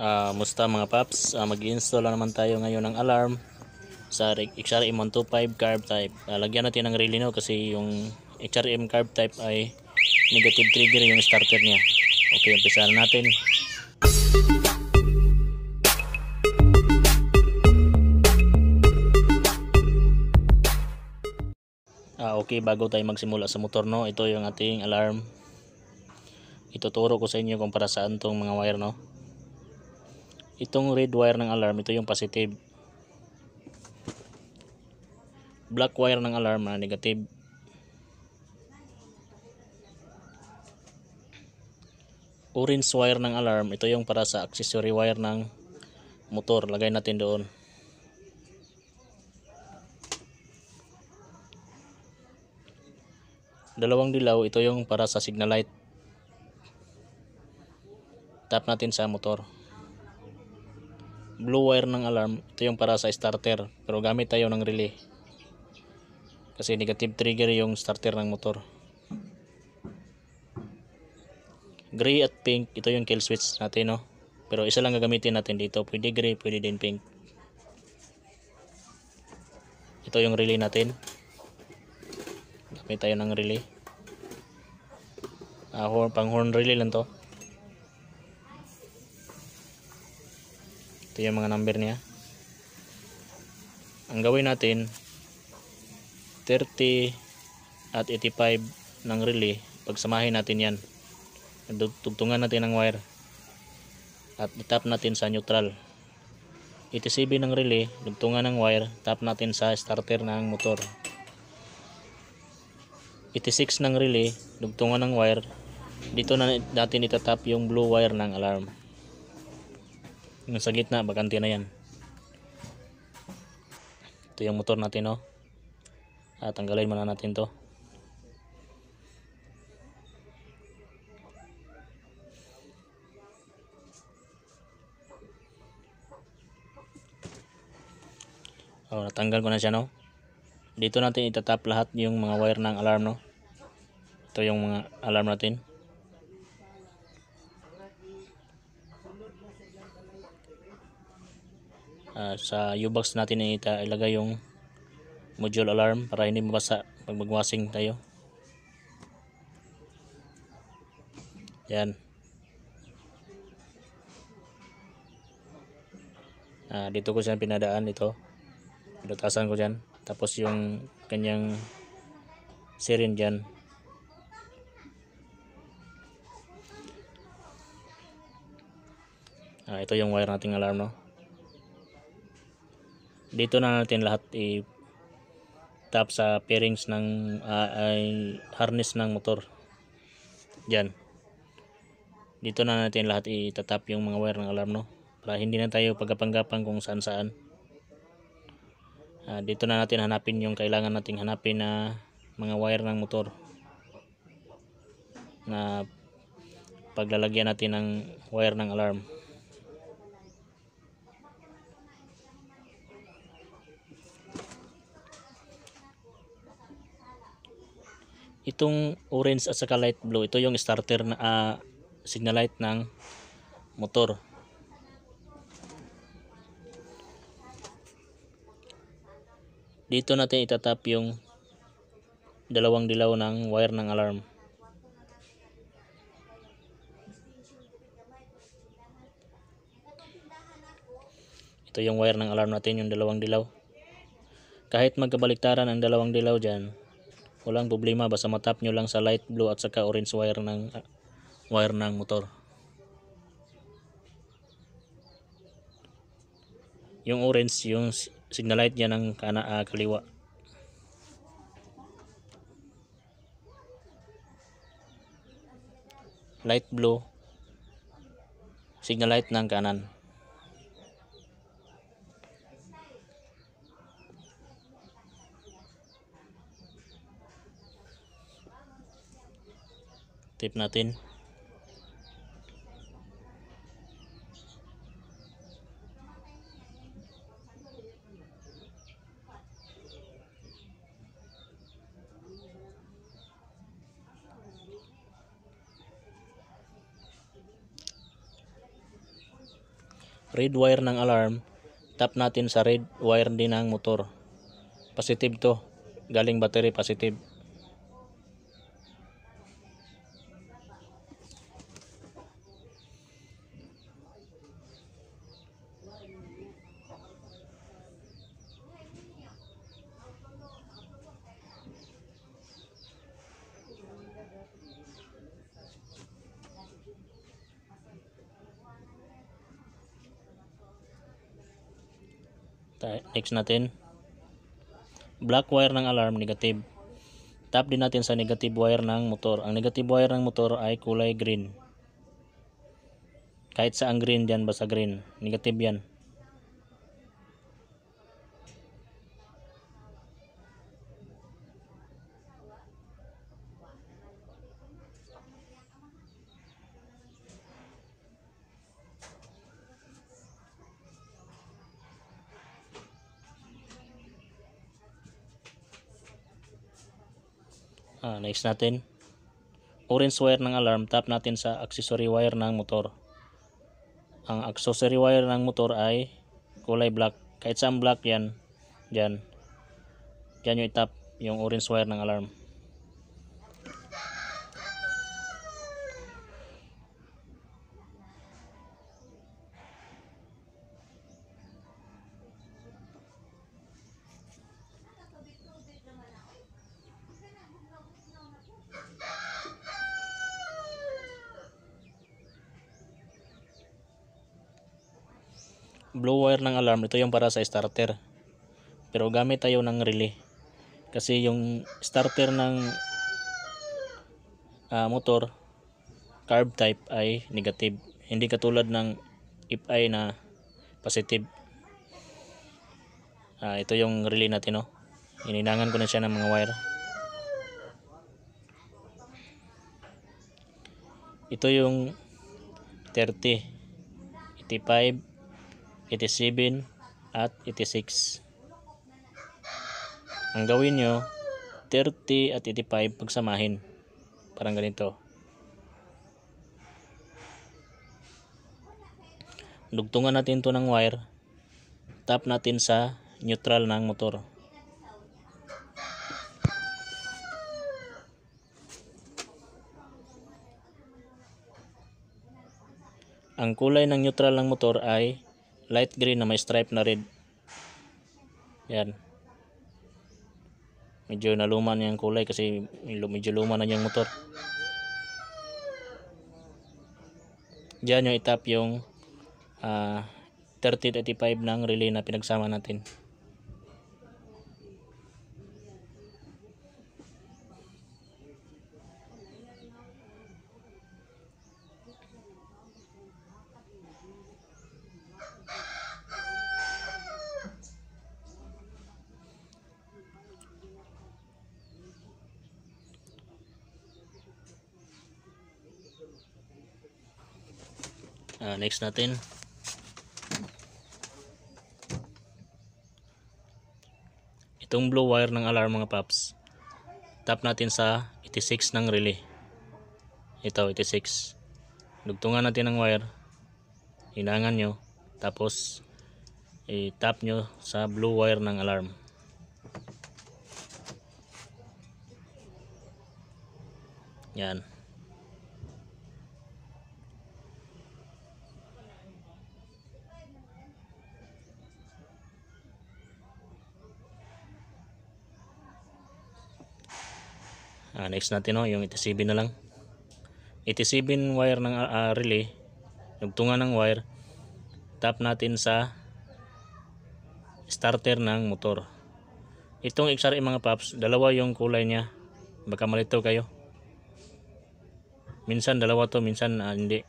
Uh, musta mga paps, uh, mag-install na naman tayo ngayon ng alarm sa XRM 125 carb type. Uh, lagyan natin ng relay no kasi yung XRM carb type ay negative trigger yung starter niya. Okay, umpisa na natin. Ah, uh, okay, bago tayo magsimula sa motor no, ito yung ating alarm. Ituturo ko sa inyo kung para saan tong mga wire no itong red wire ng alarm ito yung positive black wire ng alarm na ah, negative orange wire ng alarm ito yung para sa accessory wire ng motor lagay natin doon dalawang dilaw ito yung para sa signal light tap natin sa motor blue wire ng alarm, ito yung para sa starter. Pero gamit tayo ng relay. Kasi negative trigger yung starter ng motor. Gray at pink, ito yung kill switch natin, no? Pero isa lang gagamitin natin dito. Pwede gray, pwede din pink. Ito yung relay natin. Gamit tayo ng relay. Ah, horn, pang horn relay lang to. ito yung mga number niya ang gawin natin 30 at 85 ng relay pagsamahin natin yan tugtungan natin ang wire at itap natin sa neutral 87 ng relay tugtungan ng wire tap natin sa starter ng motor 86 ng relay dugtungan ng wire dito na natin itatap yung blue wire ng alarm yung sa gitna bakante na yan ito yung motor natin no oh. at tanggalin muna natin to oh natanggal ko na siya no dito natin itatap lahat yung mga wire ng alarm no ito yung mga alarm natin Ah, sa U-box natin ita ilagay yung module alarm para hindi mabasa pag magwasing tayo yan Ah, dito ko siya pinadaan ito pinatasan ko dyan tapos yung kanyang sirin dyan Ah, ito yung wire nating alarm no dito na natin lahat i tap sa pairings ng uh, ay harness ng motor dyan dito na natin lahat i-tap yung mga wire ng alarm no para hindi na tayo pagapanggapan kung saan saan uh, dito na natin hanapin yung kailangan nating hanapin na mga wire ng motor na paglalagyan natin ng wire ng alarm itong orange at saka light blue ito yung starter na uh, signal light ng motor dito natin itatap yung dalawang dilaw ng wire ng alarm ito yung wire ng alarm natin yung dalawang dilaw kahit magkabaliktaran ang dalawang dilaw dyan walang problema basta matap nyo lang sa light blue at saka orange wire ng uh, wire ng motor yung orange yung signal light niya ng kana, uh, kaliwa light blue signal light ng kanan tip natin red wire ng alarm tap natin sa red wire din ng motor positive to galing battery positive Next natin. Black wire ng alarm, negative. Tap din natin sa negative wire ng motor. Ang negative wire ng motor ay kulay green. Kahit sa ang green dyan, basta green. Negative yan. ah, next natin orange wire ng alarm tap natin sa accessory wire ng motor ang accessory wire ng motor ay kulay black kahit saan black yan dyan dyan yung itap yung orange wire ng alarm blow wire ng alarm ito yung para sa starter pero gamit tayo ng relay kasi yung starter ng uh, motor carb type ay negative hindi katulad ng if ay na positive uh, ito yung relay natin no oh. ininangan ko na siya ng mga wire ito yung 30 85 87 at 86 ang gawin nyo 30 at 85 pagsamahin parang ganito lugtungan natin to ng wire tap natin sa neutral ng motor ang kulay ng neutral ng motor ay light green na may stripe na red. Yan. Medyo naluma na yung kulay kasi medyo luma na yung motor. Diyan yung itap yung uh, 3085 ng relay na pinagsama natin. uh, next natin itong blue wire ng alarm mga paps tap natin sa 86 ng relay ito 86 lugtungan natin ang wire hinangan nyo tapos i-tap nyo sa blue wire ng alarm yan ah, next natin no, yung 87 na lang 87 wire ng uh, relay nagtunga ng wire tap natin sa starter ng motor itong XRM mga paps dalawa yung kulay niya baka malito kayo minsan dalawa to minsan uh, hindi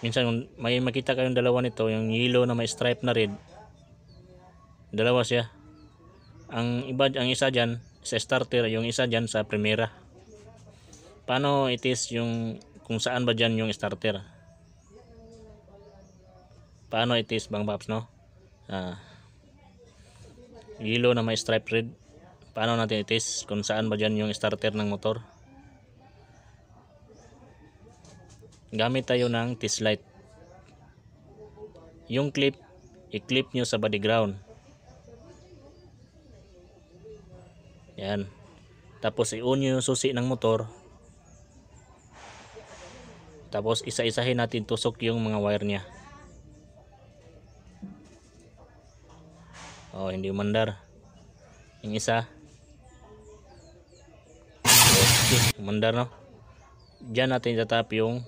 minsan may makita kayong dalawa nito yung yellow na may stripe na red dalawa siya ang iba ang isa diyan sa starter yung isa dyan sa primera paano it is yung kung saan ba dyan yung starter paano it is bang paps no ah, yellow na may stripe red paano natin it is kung saan ba dyan yung starter ng motor gamit tayo ng test light yung clip i-clip nyo sa body ground Yan. Tapos i unyo yung susi ng motor. Tapos isa-isahin natin tusok yung mga wire niya. Oh, hindi umandar. Yung isa. Okay, umandar no. Diyan natin itatap yung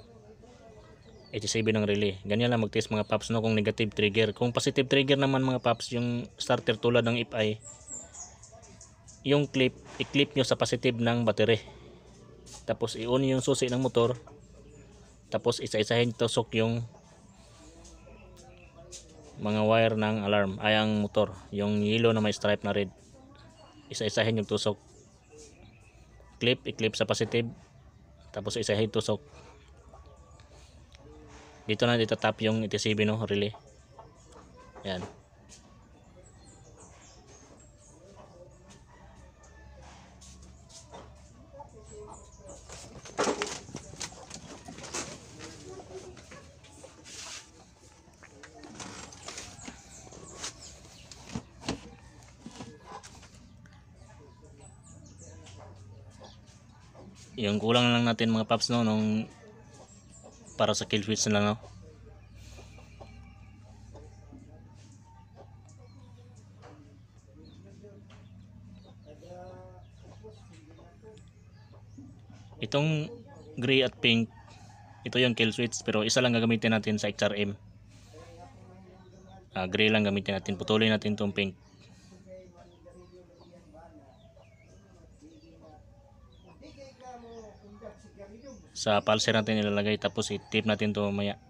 87 ng relay. Ganyan lang mag-test mga paps no kung negative trigger. Kung positive trigger naman mga paps yung starter tulad ng FI yung clip, i-clip nyo sa positive ng battery. Tapos i-on yung susi ng motor. Tapos isa-isahin tusok yung mga wire ng alarm, ay ang motor. Yung yellow na may stripe na red. Isa-isahin yung tusok. Clip, i-clip sa positive. Tapos isahin tusok. Dito na dito tap yung ITCB no, relay. Ayan. yung kulang lang natin mga paps no nung para sa kill switch nila no itong gray at pink ito yung kill switch pero isa lang gagamitin natin sa XRM uh, ah, gray lang gamitin natin putulin natin itong pink sa palser natin ilalagay tapos i-tip natin to mamaya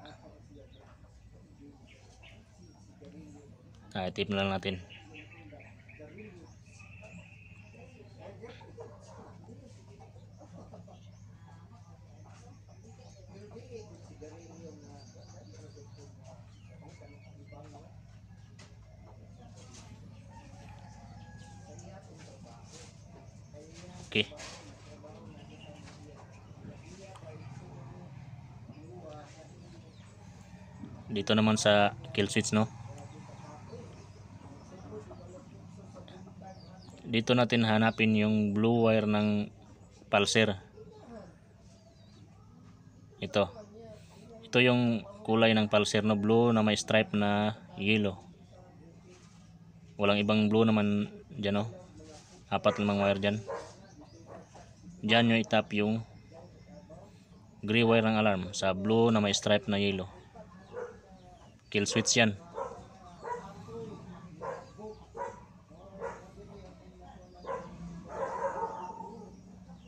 ah, i-tip na lang natin Okay. dito naman sa kill switch no dito natin hanapin yung blue wire ng pulser ito ito yung kulay ng pulser no blue na may stripe na yellow walang ibang blue naman dyan no apat namang wire dyan dyan nyo itap yung gray wire ng alarm sa blue na may stripe na yellow kill switch yan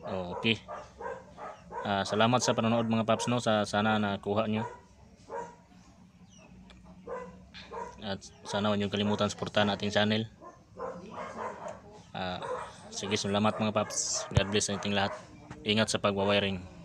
okay uh, salamat sa panonood mga paps no sa sana nakuha nyo at sana huwag nyo kalimutan suportahan ating channel uh, sige salamat mga paps God bless ating lahat ingat sa pagwawiring